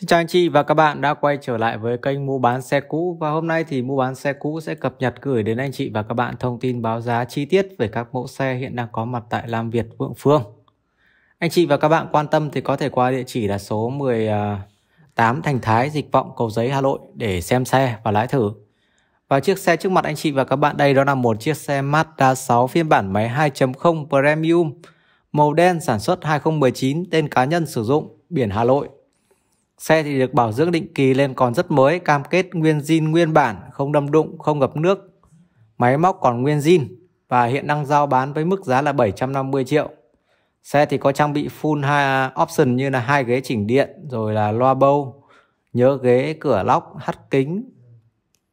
Xin chào anh chị và các bạn đã quay trở lại với kênh mua bán xe cũ và hôm nay thì mua bán xe cũ sẽ cập nhật gửi đến anh chị và các bạn thông tin báo giá chi tiết về các mẫu xe hiện đang có mặt tại Lam Việt Vượng Phương. Anh chị và các bạn quan tâm thì có thể qua địa chỉ là số 18 Thành Thái Dịch Vọng Cầu Giấy Hà Nội để xem xe và lái thử. Và chiếc xe trước mặt anh chị và các bạn đây đó là một chiếc xe Mazda 6 phiên bản máy 2.0 Premium màu đen sản xuất 2019 tên cá nhân sử dụng biển Hà Nội Xe thì được bảo dưỡng định kỳ nên còn rất mới, cam kết nguyên zin nguyên bản, không đâm đụng, không ngập nước. Máy móc còn nguyên zin và hiện đang giao bán với mức giá là 750 triệu. Xe thì có trang bị full hai option như là hai ghế chỉnh điện, rồi là loa bâu, nhớ ghế, cửa lóc, hắt kính,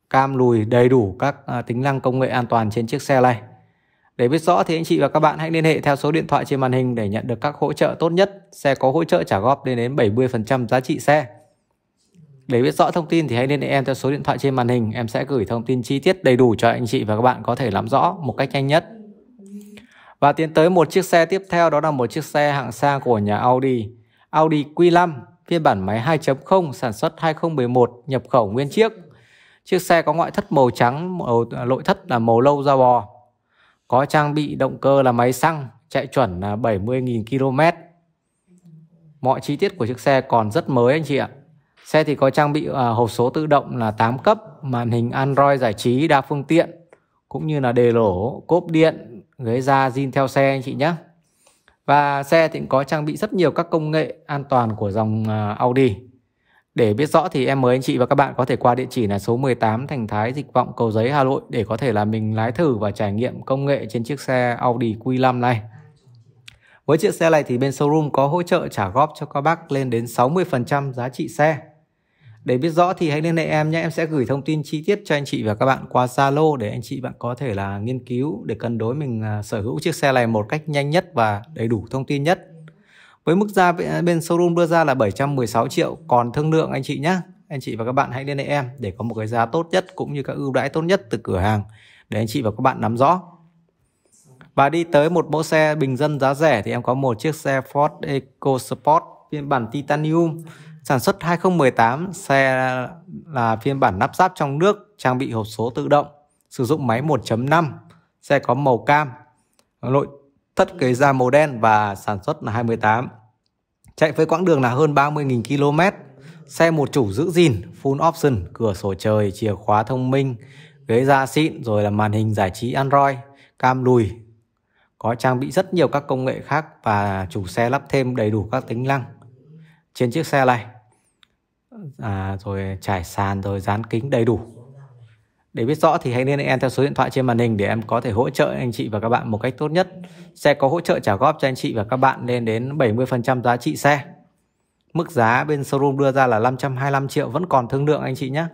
cam lùi đầy đủ các à, tính năng công nghệ an toàn trên chiếc xe này. Để biết rõ thì anh chị và các bạn hãy liên hệ theo số điện thoại trên màn hình để nhận được các hỗ trợ tốt nhất. Xe có hỗ trợ trả góp lên đến 70% giá trị xe. Để biết rõ thông tin thì hãy liên hệ em theo số điện thoại trên màn hình. Em sẽ gửi thông tin chi tiết đầy đủ cho anh chị và các bạn có thể làm rõ một cách nhanh nhất. Và tiến tới một chiếc xe tiếp theo đó là một chiếc xe hạng sang của nhà Audi. Audi Q5 phiên bản máy 2.0 sản xuất 2011 nhập khẩu nguyên chiếc. Chiếc xe có ngoại thất màu trắng, màu, nội thất là màu lâu da bò có trang bị động cơ là máy xăng chạy chuẩn là 70.000 km. Mọi chi tiết của chiếc xe còn rất mới anh chị ạ. Xe thì có trang bị à, hộp số tự động là 8 cấp, màn hình Android giải trí đa phương tiện cũng như là đề lỗ, cốp điện, ghế da zin theo xe anh chị nhé. Và xe thì có trang bị rất nhiều các công nghệ an toàn của dòng à, Audi. Để biết rõ thì em mời anh chị và các bạn có thể qua địa chỉ là số 18 Thành Thái Dịch Vọng Cầu Giấy Hà Nội để có thể là mình lái thử và trải nghiệm công nghệ trên chiếc xe Audi Q5 này. Với chiếc xe này thì bên showroom có hỗ trợ trả góp cho các bác lên đến 60% giá trị xe. Để biết rõ thì hãy liên hệ em nhé, em sẽ gửi thông tin chi tiết cho anh chị và các bạn qua Zalo để anh chị bạn có thể là nghiên cứu để cân đối mình à, sở hữu chiếc xe này một cách nhanh nhất và đầy đủ thông tin nhất với mức giá bên showroom đưa ra là 716 triệu còn thương lượng anh chị nhé anh chị và các bạn hãy liên hệ em để có một cái giá tốt nhất cũng như các ưu đãi tốt nhất từ cửa hàng để anh chị và các bạn nắm rõ và đi tới một mẫu xe bình dân giá rẻ thì em có một chiếc xe Ford EcoSport phiên bản Titanium sản xuất 2018 xe là phiên bản lắp ráp trong nước trang bị hộp số tự động sử dụng máy 1.5 xe có màu cam nội thất cây da màu đen và sản xuất là 28. Chạy với quãng đường là hơn 30.000 km. Xe một chủ giữ gìn, full option, cửa sổ trời, chìa khóa thông minh, ghế da xịn rồi là màn hình giải trí Android, cam lùi. Có trang bị rất nhiều các công nghệ khác và chủ xe lắp thêm đầy đủ các tính năng trên chiếc xe này. À, rồi trải sàn rồi dán kính đầy đủ để biết rõ thì hãy liên hệ em theo số điện thoại trên màn hình để em có thể hỗ trợ anh chị và các bạn một cách tốt nhất. xe có hỗ trợ trả góp cho anh chị và các bạn lên đến 70% giá trị xe. Mức giá bên showroom đưa ra là 525 triệu vẫn còn thương lượng anh chị nhé.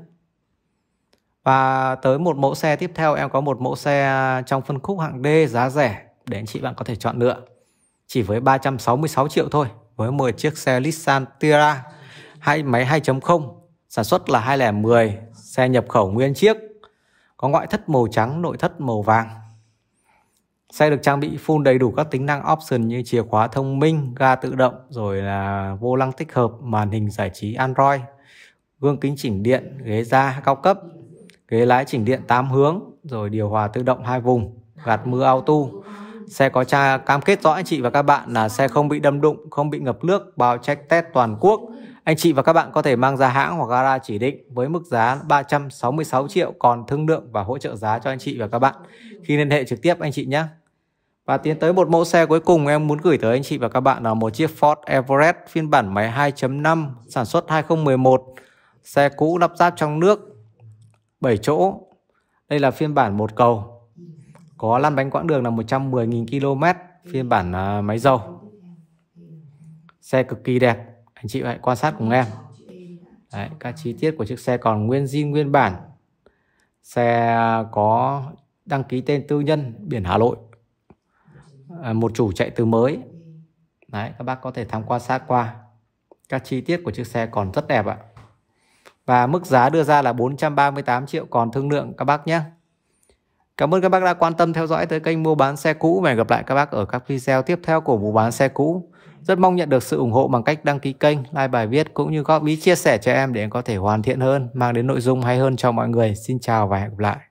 Và tới một mẫu xe tiếp theo em có một mẫu xe trong phân khúc hạng D giá rẻ để anh chị bạn có thể chọn lựa. Chỉ với 366 triệu thôi với 10 chiếc xe Nissan tira hai máy 2.0 sản xuất là 2010 xe nhập khẩu nguyên chiếc có ngoại thất màu trắng, nội thất màu vàng. Xe được trang bị full đầy đủ các tính năng option như chìa khóa thông minh, ga tự động, rồi là vô lăng tích hợp, màn hình giải trí Android, gương kính chỉnh điện, ghế da cao cấp, ghế lái chỉnh điện 8 hướng, rồi điều hòa tự động hai vùng, gạt mưa auto. Xe có tra cam kết rõ anh chị và các bạn là xe không bị đâm đụng, không bị ngập nước, bao check test toàn quốc anh chị và các bạn có thể mang ra hãng hoặc gara chỉ định với mức giá 366 triệu còn thương lượng và hỗ trợ giá cho anh chị và các bạn khi liên hệ trực tiếp anh chị nhé. Và tiến tới một mẫu xe cuối cùng em muốn gửi tới anh chị và các bạn là một chiếc Ford Everest phiên bản máy 2.5 sản xuất 2011. Xe cũ lắp ráp trong nước 7 chỗ. Đây là phiên bản một cầu. Có lăn bánh quãng đường là 110.000 km, phiên bản à, máy dầu. Xe cực kỳ đẹp, anh chị hãy quan sát cùng em Đấy, các chi tiết của chiếc xe còn nguyên zin nguyên bản xe có đăng ký tên tư nhân biển Hà Nội à, một chủ chạy từ mới Đấy, các bác có thể tham quan sát qua các chi tiết của chiếc xe còn rất đẹp ạ và mức giá đưa ra là 438 triệu còn thương lượng các bác nhé Cảm ơn các bác đã quan tâm theo dõi tới kênh mua bán xe cũ và hẹn gặp lại các bác ở các video tiếp theo của mua bán xe cũ. Rất mong nhận được sự ủng hộ bằng cách đăng ký kênh, like bài viết cũng như góp ý chia sẻ cho em để em có thể hoàn thiện hơn, mang đến nội dung hay hơn cho mọi người. Xin chào và hẹn gặp lại.